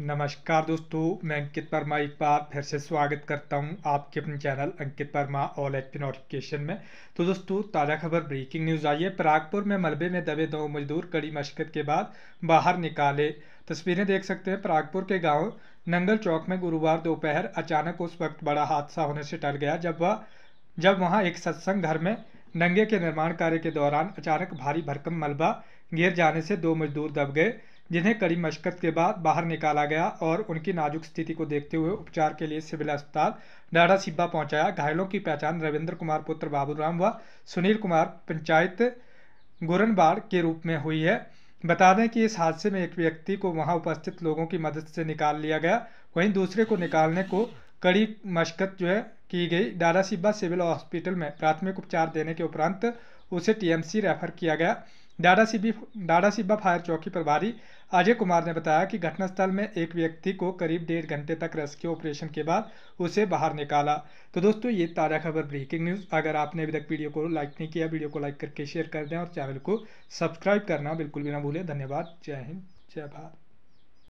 नमस्कार दोस्तों मैं अंकित वर्मा एक बार फिर से स्वागत करता हूं आपके अपने चैनल अंकित वर्मा ऑल एच नोटिफिकेशन में तो दोस्तों ताज़ा खबर ब्रेकिंग न्यूज़ आई है परागपुर में मलबे में दबे दो मजदूर कड़ी मशक्कत के बाद बाहर निकाले तस्वीरें देख सकते हैं परागपुर के गाँव नंगल चौक में गुरुवार दोपहर अचानक उस वक्त बड़ा हादसा होने से टल गया जब वह जब वहाँ एक सत्संग घर में नंगे के निर्माण कार्य के दौरान अचानक भारी भरकम मलबा गिर जाने से दो मजदूर दब गए जिन्हें कड़ी मशक्कत के बाद बाहर निकाला गया और उनकी नाजुक स्थिति को देखते हुए उपचार के लिए सिविल अस्पताल डाढ़ा सिब्बा पहुंचाया घायलों की पहचान रविंद्र कुमार पुत्र बाबूराम व सुनील कुमार पंचायत गुरनबाड़ के रूप में हुई है बता दें कि इस हादसे में एक व्यक्ति को वहां उपस्थित लोगों की मदद से निकाल लिया गया वहीं दूसरे को निकालने को कड़ी मशक्कत जो है की गई सिब्बा सिविल हॉस्पिटल में प्राथमिक उपचार देने के उपरांत उसे टीएमसी रेफर किया गया डाडा सिब्बी डाडा सिब्बा फायर चौकी प्रभारी अजय कुमार ने बताया कि घटनास्थल में एक व्यक्ति को करीब डेढ़ घंटे तक रेस्क्यू ऑपरेशन के बाद उसे बाहर निकाला तो दोस्तों ये ताज़ा खबर ब्रेकिंग न्यूज़ अगर आपने अभी तक वीडियो को लाइक नहीं किया वीडियो को लाइक करके शेयर कर दें और चैनल को सब्सक्राइब करना बिल्कुल भी ना भूलें धन्यवाद जय हिंद जय भारत